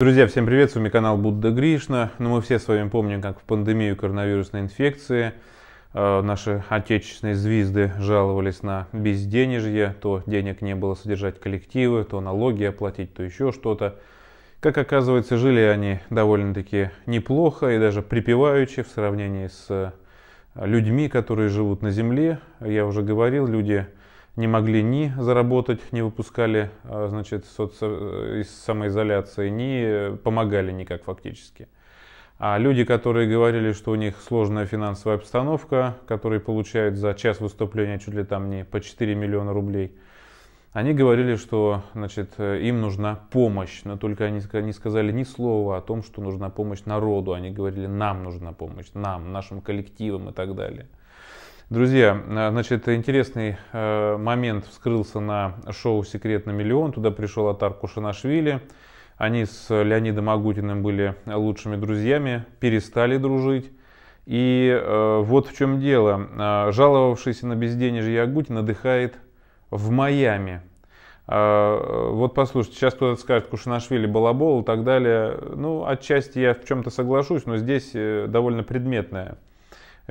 Друзья, всем привет, с вами канал Будда Гришна. Ну, мы все с вами помним, как в пандемию коронавирусной инфекции э, наши отечественные звезды жаловались на безденежье, то денег не было содержать коллективы, то налоги оплатить, то еще что-то. Как оказывается, жили они довольно-таки неплохо и даже припеваючи в сравнении с людьми, которые живут на земле. Я уже говорил, люди не могли ни заработать, не выпускали а, значит, соци... Э, из самоизоляции, ни э, помогали никак фактически. А люди, которые говорили, что у них сложная финансовая обстановка, которые получают за час выступления чуть ли там не по 4 миллиона рублей, они говорили, что значит, э, им нужна помощь, но только они не сказали ни слова о том, что нужна помощь народу. Они говорили, нам нужна помощь, нам, нашим коллективам и так далее. Друзья, э, значит, интересный э, момент вскрылся на шоу «Секрет на миллион». Туда пришел Атар Кушанашвили. Они с Леонидом Агутиным были лучшими друзьями, перестали дружить. И э, вот в чем дело. Жаловавшийся на безденежье Агутин отдыхает в Майами. Вот послушайте, сейчас кто-то скажет Кушанашвили, Балабол и так далее. Ну, отчасти я в чем-то соглашусь, но здесь довольно предметная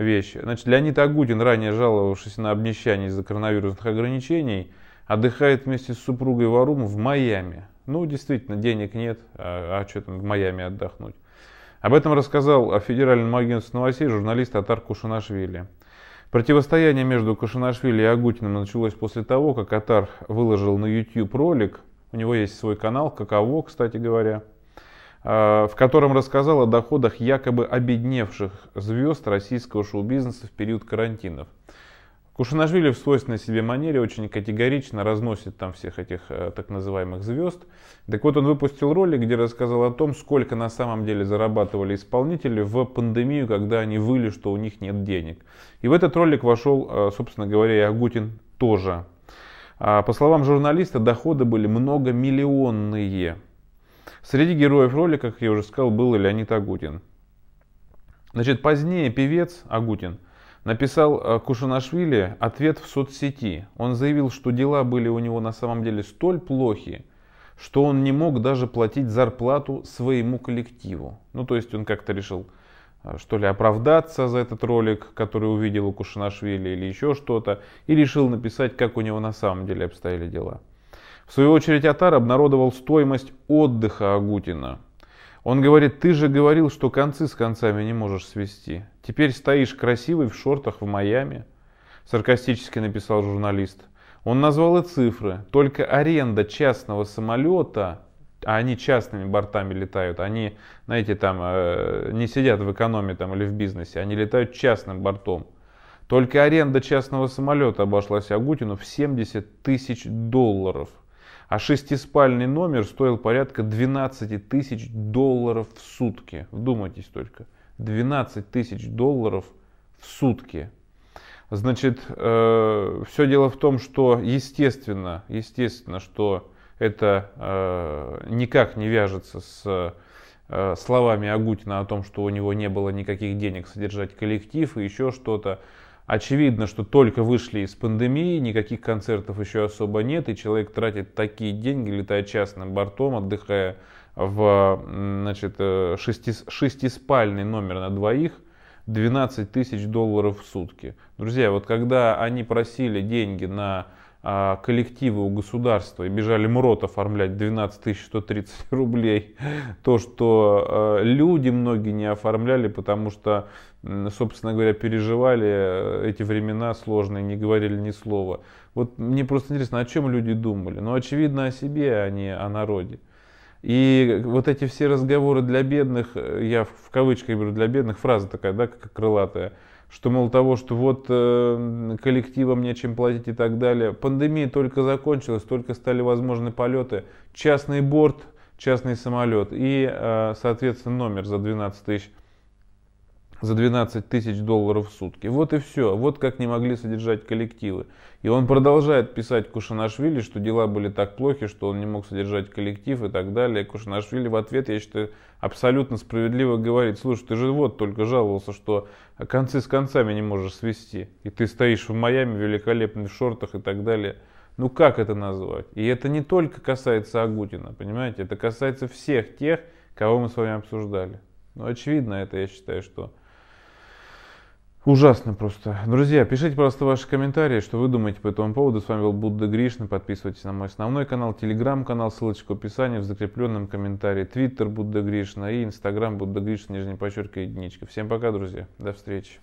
вещи. Значит, Леонид Агутин, ранее жаловавшись на обнищание из-за коронавирусных ограничений, отдыхает вместе с супругой Варум в Майами. Ну, действительно, денег нет, а, а что там в Майами отдохнуть? Об этом рассказал о федеральном агентстве новостей журналист Атар Кушанашвили. Противостояние между Кушанашвили и Агутиным началось после того, как Атар выложил на YouTube ролик, у него есть свой канал, каково, кстати говоря, Э, в котором рассказал о доходах якобы обедневших звезд российского шоу-бизнеса в период карантинов. Кушанашвили в свойственной себе манере очень категорично разносит там всех этих э, так называемых звезд. Так вот, он выпустил ролик, где рассказал о том, сколько на самом деле зарабатывали исполнители в пандемию, когда они выли, что у них нет денег. И в этот ролик вошел, э, собственно говоря, и Агутин тоже. А, по словам журналиста, доходы были многомиллионные. Среди героев ролика, как я уже сказал, был и Леонид Агутин. Значит, позднее певец Агутин написал э, Кушанашвили ответ в соцсети. Он заявил, что дела были у него на самом деле столь плохи, что он не мог даже платить зарплату своему коллективу. Ну, то есть он как-то решил, э, что ли, оправдаться за этот ролик, который увидел у Кушанашвили или еще что-то, и решил написать, как у него на самом деле обстояли дела. В свою очередь Атар обнародовал стоимость отдыха Агутина. Он говорит, ты же говорил, что концы с концами не можешь свести. Теперь стоишь красивый в шортах в Майами, саркастически написал журналист. Он назвал и цифры. Только аренда частного самолета, а они частными бортами летают, они, знаете, там э, не сидят в экономе там, или в бизнесе, они летают частным бортом. Только аренда частного самолета обошлась Агутину в 70 тысяч долларов – а шестиспальный номер стоил порядка 12 тысяч долларов в сутки. Вдумайтесь только. 12 тысяч долларов в сутки. Значит, э, все дело в том, что естественно, естественно, что это э, никак не вяжется с э, словами Агутина о том, что у него не было никаких денег содержать коллектив и еще что-то. Очевидно, что только вышли из пандемии, никаких концертов еще особо нет, и человек тратит такие деньги, летая частным бортом, отдыхая в значит, э, шести, шестиспальный номер на двоих, 12 тысяч долларов в сутки. Друзья, вот когда они просили деньги на а, коллективы у государства и бежали МРОТ оформлять 12 130 рублей, то, что э, люди многие не оформляли, потому что, собственно говоря, переживали э, эти времена сложные, не говорили ни слова. Вот мне просто интересно, о чем люди думали? Ну, очевидно, о себе, а не о народе. И вот эти все разговоры для бедных, э, я в кавычках беру для бедных, фраза такая, да, как крылатая – что, мол, того, что вот э, коллективам нечем платить и так далее. Пандемия только закончилась, только стали возможны полеты. Частный борт, частный самолет и, э, соответственно, номер за 12 тысяч за 12 тысяч долларов в сутки. Вот и все. Вот как не могли содержать коллективы. И он продолжает писать Кушанашвили, что дела были так плохи, что он не мог содержать коллектив и так далее. Кушанашвили в ответ, я считаю, абсолютно справедливо говорит, слушай, ты же вот только жаловался, что концы с концами не можешь свести. И ты стоишь в Майами великолепно в шортах и так далее. Ну как это назвать? И это не только касается Агутина, понимаете? Это касается всех тех, кого мы с вами обсуждали. Ну очевидно это, я считаю, что Ужасно просто. Друзья, пишите, просто ваши комментарии, что вы думаете по этому поводу. С вами был Будда Гришна, Подписывайтесь на мой основной канал, телеграм-канал, ссылочка в описании, в закрепленном комментарии. Твиттер Будда Гришна и инстаграм Будда Гришна, нижняя подчеркивание, единичка. Всем пока, друзья. До встречи.